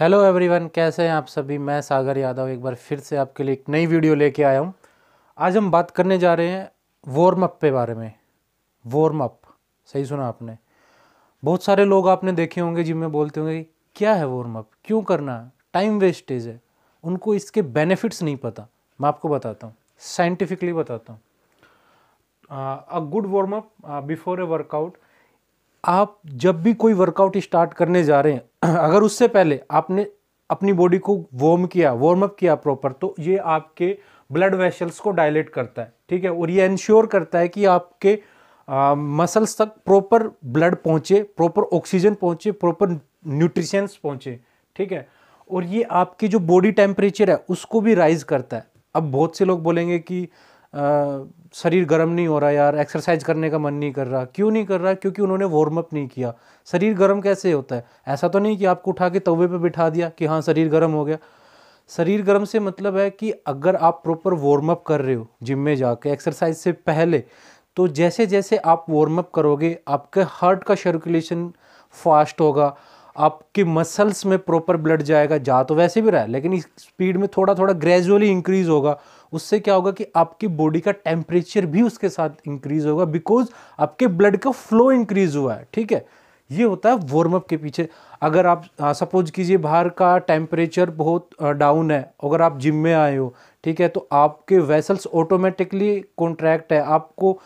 hello everyone कैसे हैं आप सभी मैं सागर यादव एक बार फिर से आपके लिए एक नई वीडियो लेके आया हूँ आज हम बात करने जा रहे हैं वार्म अप के बारे में वार्म अप सही सुना आपने बहुत सारे लोग आपने देखे होंगे जिम में बोलते होंगे क्या है वार्म अप क्यों करना टाइम वेस्टेज है उनको इसके बेनिफिट्स नहीं पता मैं आपको बताता हूँ साइंटिफिकली बताता हूँ a good warm up before a workout आप जब भी कोई वर्कआउट स्टार्ट करने जा रहे हैं अगर उससे पहले आपने अपनी बॉडी को वार्म किया वार्म अप किया प्रॉपर तो ये आपके ब्लड वेसल्स को डायलेट करता है ठीक है और ये इंश्योर करता है कि आपके मसल्स तक प्रॉपर ब्लड पहुँचे प्रॉपर ऑक्सीजन पहुँचे प्रॉपर न्यूट्रिशंस पहुँचे ठीक है और ये आपकी जो बॉडी टेम्परेचर है उसको भी राइज करता है अब बहुत से लोग बोलेंगे कि आ, शरीर गर्म नहीं हो रहा यार एक्सरसाइज करने का मन नहीं कर रहा क्यों नहीं कर रहा क्योंकि उन्होंने वार्म अप नहीं किया शरीर गर्म कैसे होता है ऐसा तो नहीं कि आपको उठा के तवे पे बिठा दिया कि हाँ शरीर गर्म हो गया शरीर गर्म से मतलब है कि अगर आप प्रॉपर वार्म अप कर रहे हो जिम में जाके एक्सरसाइज से पहले तो जैसे जैसे आप वार्म अप करोगे आपके हार्ट का सर्कुलेशन फास्ट होगा आपके मसल्स में प्रॉपर ब्लड जाएगा जा तो वैसे भी रहा है लेकिन इस स्पीड में थोड़ा थोड़ा ग्रेजुअली इंक्रीज होगा उससे क्या होगा कि आपकी बॉडी का टेम्परेचर भी उसके साथ इंक्रीज होगा बिकॉज आपके ब्लड का फ्लो इंक्रीज हुआ है ठीक है ये होता है अप के पीछे अगर आप सपोज कीजिए बाहर का टेम्परेचर बहुत डाउन है अगर आप जिम में आए हो ठीक है तो आपके वेसल्स ऑटोमेटिकली कॉन्ट्रैक्ट है आपको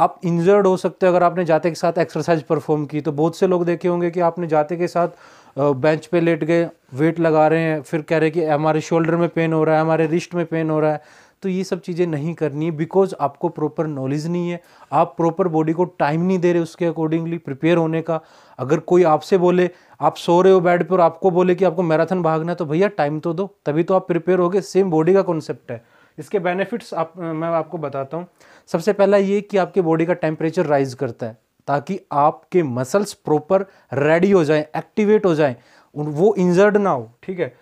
आप इंजर्ड हो सकते हो अगर आपने जाते के साथ एक्सरसाइज परफॉर्म की तो बहुत से लोग देखे होंगे कि आपने जाते के साथ बेंच पे लेट गए वेट लगा रहे हैं फिर कह रहे हैं कि हमारे शोल्डर में पेन हो रहा है हमारे रिस्ट में पेन हो रहा है तो ये सब चीज़ें नहीं करनी है बिकॉज आपको प्रॉपर नॉलेज नहीं है आप प्रॉपर बॉडी को टाइम नहीं दे रहे उसके अकॉर्डिंगली प्रिपेयर होने का अगर कोई आपसे बोले आप सो रहे हो बेड पर आपको बोले कि आपको मैराथन भागना है तो भैया टाइम तो दो तभी तो आप प्रिपेयर हो गए सेम बॉडी का कॉन्सेप्ट है इसके बेनिफिट्स आप मैं आपको बताता हूँ सबसे पहला ये कि आपके बॉडी का टेम्परेचर राइज करता है ताकि आपके मसल्स प्रॉपर रेडी हो जाएं एक्टिवेट हो जाएं वो इंजर्ड ना हो ठीक है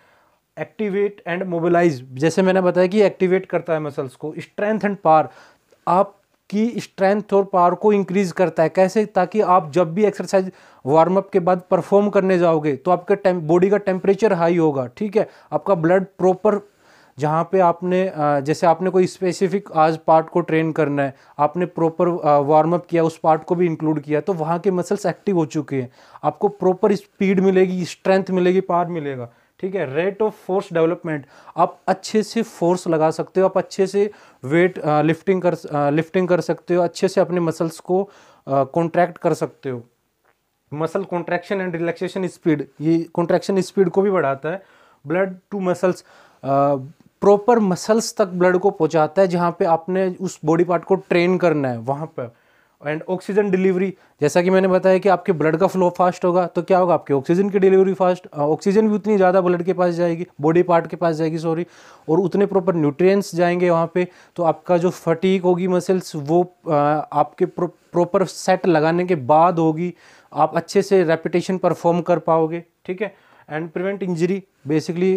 एक्टिवेट एंड मोबिलाइज जैसे मैंने बताया कि एक्टिवेट करता है मसल्स को स्ट्रेंथ एंड पावर आपकी स्ट्रेंथ और पावर को इंक्रीज करता है कैसे ताकि आप जब भी एक्सरसाइज वार्म अप के बाद परफॉर्म करने जाओगे तो आपके बॉडी का टेम्परेचर हाई होगा ठीक है आपका ब्लड प्रॉपर जहाँ पे आपने जैसे आपने कोई स्पेसिफिक आज पार्ट को ट्रेन करना है आपने प्रॉपर वार्म अप किया उस पार्ट को भी इंक्लूड किया तो वहाँ के मसल्स एक्टिव हो चुके हैं आपको प्रॉपर स्पीड मिलेगी स्ट्रेंथ मिलेगी पार मिलेगा ठीक है रेट ऑफ फोर्स डेवलपमेंट आप अच्छे से फोर्स लगा सकते हो आप अच्छे से वेट लिफ्टिंग कर लिफ्टिंग कर सकते हो अच्छे से अपने मसल्स को कॉन्ट्रैक्ट कर सकते हो muscle contraction and relaxation speed ये कॉन्ट्रैक्शन स्पीड को भी बढ़ाता है blood to muscles proper muscles तक ब्लड को पहुंचाता है जहाँ पे आपने उस बॉडी पार्ट को ट्रेन करना है वहाँ पर एंड ऑक्सीजन डिलीवरी जैसा कि मैंने बताया कि आपके ब्लड का फ्लो फास्ट होगा तो क्या होगा आपके ऑक्सीजन की डिलीवरी फास्ट ऑक्सीजन भी उतनी ज़्यादा ब्लड के पास जाएगी बॉडी पार्ट के पास जाएगी सॉरी और उतने प्रॉपर न्यूट्रिएंट्स जाएंगे वहाँ पे तो आपका जो फटीक होगी मसल्स वो आ, आपके प्रॉपर सेट लगाने के बाद होगी आप अच्छे से रेपिटेशन परफॉर्म कर पाओगे ठीक है एंड प्रिवेंट इंजरी बेसिकली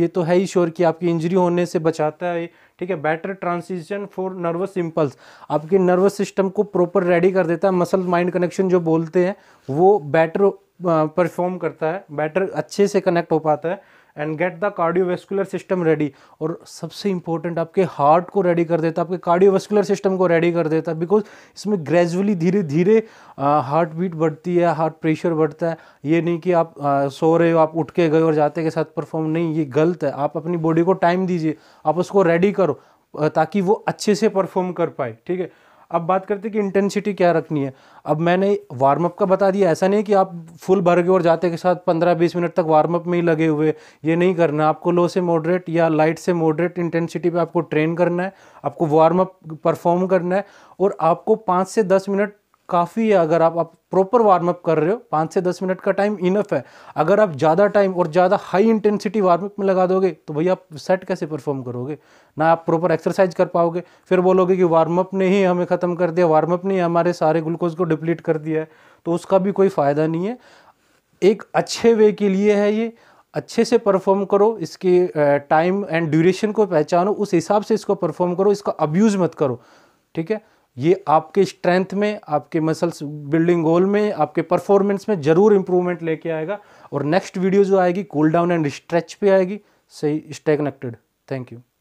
ये तो है ही श्योर कि आपकी इंजरी होने से बचाता है ठीक है better transition for nervous impulse आपके नर्वस सिस्टम को प्रॉपर रेडी कर देता है मसल माइंड कनेक्शन जो बोलते हैं वो बेटर परफॉर्म करता है बैटर अच्छे से कनेक्ट हो पाता है and get the cardiovascular system ready और सबसे इंपॉर्टेंट आपके हार्ट को रेडी कर देता है आपके कार्डियोवेस्कुलर सिस्टम को रेडी कर देता है बिकॉज इसमें ग्रेजुअली धीरे धीरे हार्ट बीट बढ़ती है हार्ट प्रेशर बढ़ता है ये नहीं कि आप आ, सो रहे हो आप उठ के गए और जाते के साथ परफॉर्म नहीं ये गलत है आप अपनी बॉडी को टाइम दीजिए आप उसको रेडी करो ताकि वो अच्छे से परफॉर्म कर पाए ठीक है अब बात करते हैं कि इंटेंसिटी क्या रखनी है अब मैंने वार्म अप का बता दिया ऐसा नहीं कि आप फुल भर के और जाते के साथ 15-20 मिनट तक वार्म अप में ही लगे हुए ये नहीं करना आपको लो से मॉडरेट या लाइट से मॉडरेट इंटेंसिटी पे आपको ट्रेन करना है आपको वार्म अप परफॉर्म करना है और आपको पाँच से दस मिनट काफ़ी है अगर आप आप प्रॉपर वार्म अप कर रहे हो पाँच से दस मिनट का टाइम इनफ है अगर आप ज़्यादा टाइम और ज़्यादा हाई इंटेंसिटी वार्म अप में लगा दोगे तो भैया आप सेट कैसे परफॉर्म करोगे ना आप प्रॉपर एक्सरसाइज कर पाओगे फिर बोलोगे कि वार्म अप ने ही हमें ख़त्म कर दिया वार्म अप ने हमारे सारे ग्लूकोज को डिप्लीट कर दिया है तो उसका भी कोई फ़ायदा नहीं है एक अच्छे वे के लिए है ये अच्छे से परफॉर्म करो इसके टाइम एंड ड्यूरेशन को पहचानो उस हिसाब से इसको परफॉर्म करो इसका अब्यूज़ मत करो ठीक है ये आपके स्ट्रेंथ में आपके मसल्स बिल्डिंग गोल में आपके परफॉर्मेंस में ज़रूर इंप्रूवमेंट लेके आएगा और नेक्स्ट वीडियो जो आएगी कूल डाउन एंड स्ट्रेच पे आएगी सही स्टे कनेक्टेड थैंक यू